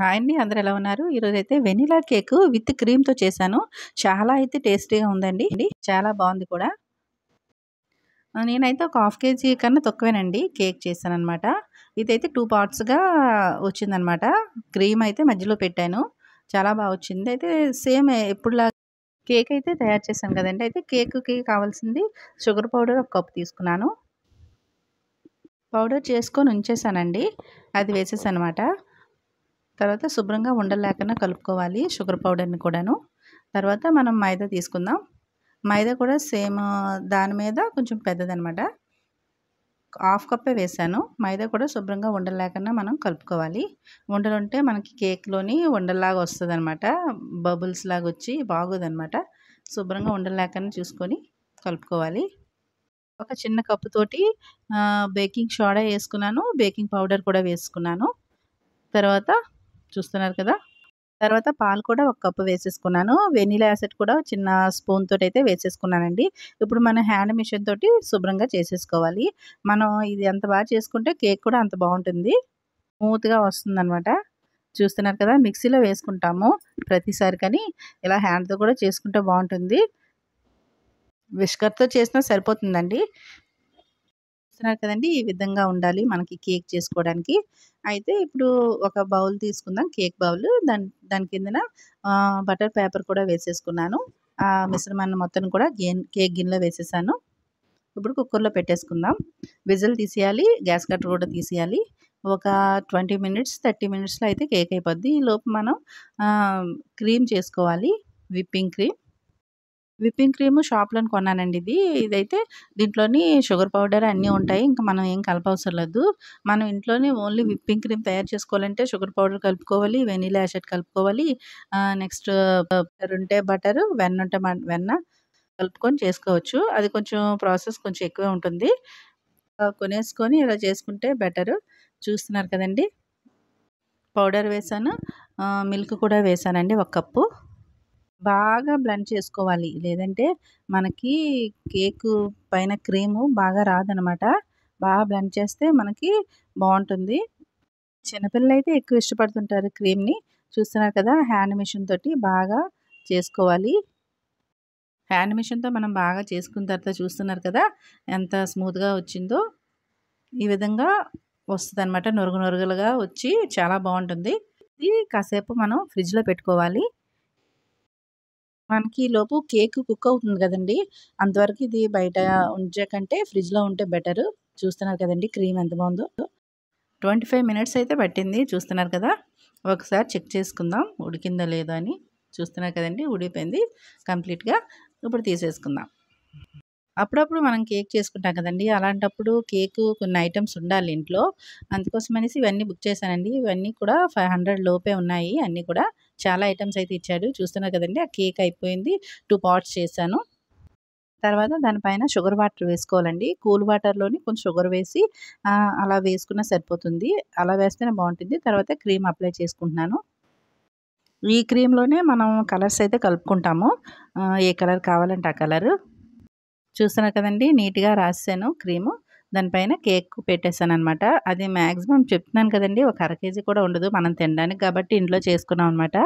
hi అండి అందరు ఎలా ఉన్నారు ఈరోజు అయితే వెనిలా కేక్ విత్ క్రీమ్తో చేశాను చాలా అయితే టేస్టీగా ఉందండి చాలా బాగుంది కూడా నేనైతే ఒక హాఫ్ కేజీ కన్నా తక్కువేనండి కేక్ చేశాను అనమాట ఇదైతే టూ పార్ట్స్గా వచ్చిందనమాట క్రీమ్ అయితే మధ్యలో పెట్టాను చాలా బాగా వచ్చింది అయితే సేమ్ ఎప్పుడులా కేక్ అయితే తయారు చేశాను కదండి అయితే కేక్కి కావాల్సింది షుగర్ పౌడర్ ఒక కప్ తీసుకున్నాను పౌడర్ చేసుకొని ఉంచేసానండి అది అనమాట తర్వాత శుభ్రంగా ఉండలేకుండా కలుపుకోవాలి షుగర్ పౌడర్ని కూడాను తర్వాత మనం మైదా తీసుకుందాం మైదా కూడా సేమ్ దాని మీద కొంచెం పెద్దదనమాట హాఫ్ కప్పే వేసాను మైదా కూడా శుభ్రంగా ఉండలేకన్నా మనం కలుపుకోవాలి ఉండలుంటే మనకి కేక్లోని ఉండలాగా వస్తుంది అనమాట బబుల్స్ లాగా వచ్చి బాగోదనమాట శుభ్రంగా ఉండలేకుండా చూసుకొని కలుపుకోవాలి ఒక చిన్న కప్పుతోటి బేకింగ్ సోడా వేసుకున్నాను బేకింగ్ పౌడర్ కూడా వేసుకున్నాను తర్వాత చూస్తున్నారు కదా తర్వాత పాలు కూడా ఒక కప్పు వేసేసుకున్నాను వెనీలా యాసిడ్ కూడా చిన్న స్పూన్ తోటి అయితే వేసేసుకున్నానండి ఇప్పుడు మనం హ్యాండ్ మిషన్ తోటి శుభ్రంగా చేసేసుకోవాలి మనం ఇది అంత బాగా చేసుకుంటే కేక్ కూడా అంత బాగుంటుంది స్మూత్గా వస్తుందనమాట చూస్తున్నారు కదా మిక్సీలో వేసుకుంటాము ప్రతిసారి కానీ ఇలా హ్యాండ్తో కూడా చేసుకుంటే బాగుంటుంది విష్కర్తో చేసినా సరిపోతుందండి చూస్తున్నారు కదండి ఈ విధంగా ఉండాలి మనకి కేక్ చేసుకోవడానికి అయితే ఇప్పుడు ఒక బౌల్ తీసుకుందాం కేక్ బౌల్ దాని దాని కిందన బటర్ పేపర్ కూడా వేసేసుకున్నాను ఆ మిశ్రమాన్ని మొత్తం కూడా గేన్ కేక్ గిన్నెలో వేసేసాను ఇప్పుడు కుక్కర్లో పెట్టేసుకుందాం విజిల్ తీసేయాలి గ్యాస్ కట్టర్ కూడా తీసేయాలి ఒక ట్వంటీ మినిట్స్ థర్టీ మినిట్స్లో అయితే కేక్ అయిపోద్ది ఈ లోపు మనం క్రీమ్ చేసుకోవాలి విప్పింగ్ క్రీమ్ విప్పింగ్ క్రీమ్ షాప్లో కొన్నానండి ఇది ఇదైతే దీంట్లోని షుగర్ పౌడర్ అన్నీ ఉంటాయి ఇంకా మనం ఏం కలపవసరం లేదు మనం ఇంట్లోనే ఓన్లీ విప్పింగ్ క్రీమ్ తయారు చేసుకోవాలంటే షుగర్ పౌడర్ కలుపుకోవాలి వెనీలా యాసిడ్ కలుపుకోవాలి నెక్స్ట్ ఉంటే బటర్ వెన్న ఉంటే వెన్న కలుపుకొని చేసుకోవచ్చు అది కొంచెం ప్రాసెస్ కొంచెం ఎక్కువే ఉంటుంది కొనేసుకొని ఇలా చేసుకుంటే బెటరు చూస్తున్నారు కదండి పౌడర్ వేసాను మిల్క్ కూడా వేసానండి ఒక కప్పు బాగా బ్లెండ్ చేసుకోవాలి లేదంటే మనకి కేక్ పైన క్రీము బాగా రాదనమాట బాగా బ్లెండ్ చేస్తే మనకి బాగుంటుంది చిన్నపిల్లలు అయితే ఎక్కువ ఇష్టపడుతుంటారు క్రీమ్ని చూస్తున్నారు కదా హ్యాండ్ మిషన్ తోటి బాగా చేసుకోవాలి హ్యాండ్ మిషన్తో మనం బాగా చేసుకున్న తర్వాత చూస్తున్నారు కదా ఎంత స్మూత్గా వచ్చిందో ఈ విధంగా వస్తుంది అనమాట నొరుగు నొరుగులుగా వచ్చి చాలా బాగుంటుంది ఇది కాసేపు మనం ఫ్రిడ్జ్లో పెట్టుకోవాలి మనకి లోపు కేక్ కుక్ అవుతుంది కదండి అంతవరకు ఇది బయట ఉంచే కంటే ఫ్రిడ్జ్లో ఉంటే బెటరు చూస్తున్నారు కదండి క్రీమ్ ఎంత బాగుందో ట్వంటీ ఫైవ్ మినిట్స్ అయితే పట్టింది చూస్తున్నారు కదా ఒకసారి చెక్ చేసుకుందాం ఉడికిందో లేదో అని చూస్తున్నారు కదండి ఉడిపోయింది కంప్లీట్గా ఇప్పుడు తీసేసుకుందాం అప్పుడప్పుడు మనం కేక్ చేసుకుంటాం కదండి అలాంటప్పుడు కేక్ కొన్ని ఐటమ్స్ ఉండాలి ఇంట్లో అందుకోసం అనేసి ఇవన్నీ బుక్ చేశానండి ఇవన్నీ కూడా ఫైవ్ హండ్రెడ్ లోపే ఉన్నాయి అన్నీ కూడా చాలా ఐటమ్స్ అయితే ఇచ్చాడు చూస్తున్నారు కదండి ఆ కేక్ అయిపోయింది టూ పార్ట్స్ చేశాను తర్వాత దానిపైన షుగర్ వాటర్ వేసుకోవాలండి కూల్ వాటర్లోని కొంచెం షుగర్ వేసి అలా వేసుకున్న సరిపోతుంది అలా వేస్తేనే బాగుంటుంది తర్వాత క్రీమ్ అప్లై చేసుకుంటున్నాను ఈ క్రీమ్లోనే మనం కలర్స్ అయితే కలుపుకుంటాము ఏ కలర్ కావాలంటే ఆ కలరు చూస్తున్నారు కదండి నీట్గా రాసాను క్రీము దానిపైన కేక్ పెట్టేశాను అనమాట అది మ్యాక్సిమం చెప్తున్నాను కదండి ఒక అర కేజీ కూడా ఉండదు మనం తినడానికి కాబట్టి ఇంట్లో చేసుకున్నాం అనమాట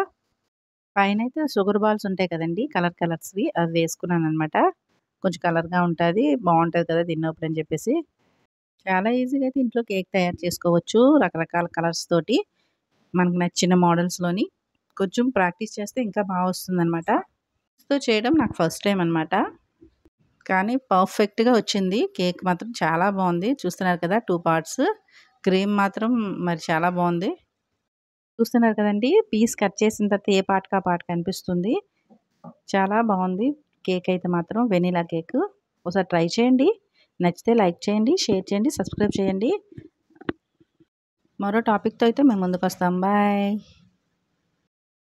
పైన అయితే షుగర్ బాల్స్ ఉంటాయి కదండి కలర్ కలర్స్వి అవి వేసుకున్నాను అనమాట కొంచెం కలర్గా ఉంటుంది బాగుంటుంది కదా తిన్నప్పుడు అని చెప్పేసి చాలా ఈజీగా అయితే ఇంట్లో కేక్ తయారు చేసుకోవచ్చు రకరకాల కలర్స్ తోటి మనకు నచ్చిన మోడల్స్లోని కొంచెం ప్రాక్టీస్ చేస్తే ఇంకా బాగా వస్తుందన్నమాట అనమాట చేయడం నాకు ఫస్ట్ టైం అనమాట కానీ పర్ఫెక్ట్గా వచ్చింది కేక్ మాత్రం చాలా బాగుంది చూస్తున్నారు కదా టూ పార్ట్స్ క్రీమ్ మాత్రం మరి చాలా బాగుంది చూస్తున్నారు కదండి పీస్ కట్ చేసిన తర్వాత ఏ కా పార్ట్ కనిపిస్తుంది చాలా బాగుంది కేక్ అయితే మాత్రం వెనీలా కేక్ ఒకసారి ట్రై చేయండి నచ్చితే లైక్ చేయండి షేర్ చేయండి సబ్స్క్రైబ్ చేయండి మరో టాపిక్తో అయితే మేము ముందుకు వస్తాం బాయ్